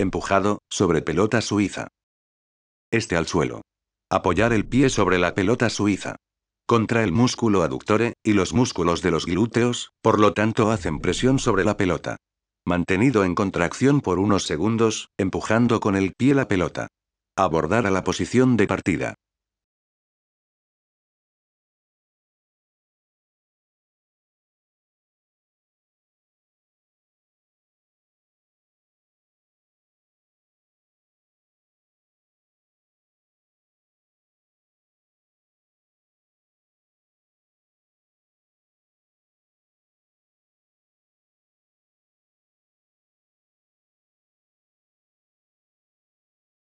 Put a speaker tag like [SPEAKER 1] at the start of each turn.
[SPEAKER 1] empujado, sobre pelota suiza. Este al suelo. Apoyar el pie sobre la pelota suiza. Contra el músculo aductore, y los músculos de los glúteos, por lo tanto hacen presión sobre la pelota. Mantenido en contracción por unos segundos, empujando con el pie la pelota. Abordar a la posición de partida.